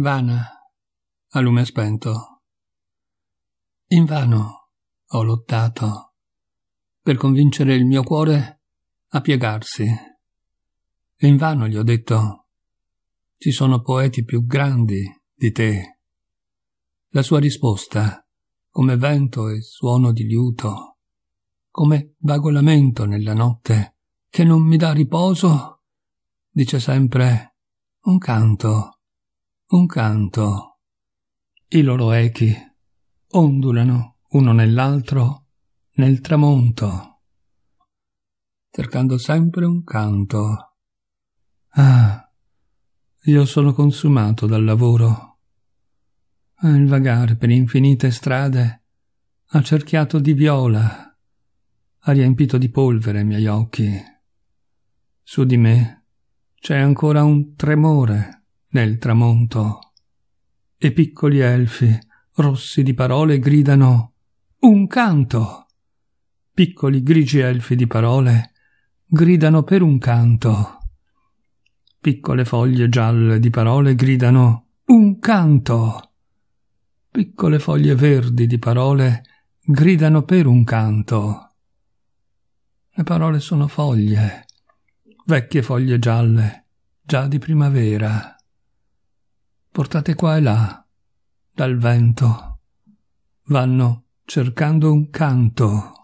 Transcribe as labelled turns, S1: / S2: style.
S1: vana, a lume spento. In vano ho lottato per convincere il mio cuore a piegarsi. Invano gli ho detto, ci sono poeti più grandi di te. La sua risposta, come vento e suono di liuto, come vagolamento nella notte, che non mi dà riposo, dice sempre un canto un canto. I loro echi ondulano uno nell'altro nel tramonto, cercando sempre un canto. Ah, io sono consumato dal lavoro. Ah, il vagare per infinite strade ha cerchiato di viola, ha riempito di polvere i miei occhi. Su di me c'è ancora un tremore nel tramonto. E piccoli elfi, rossi di parole, gridano un canto. Piccoli grigi elfi di parole gridano per un canto. Piccole foglie gialle di parole gridano un canto. Piccole foglie verdi di parole gridano per un canto. Le parole sono foglie, vecchie foglie gialle, già di primavera portate qua e là dal vento. Vanno cercando un canto.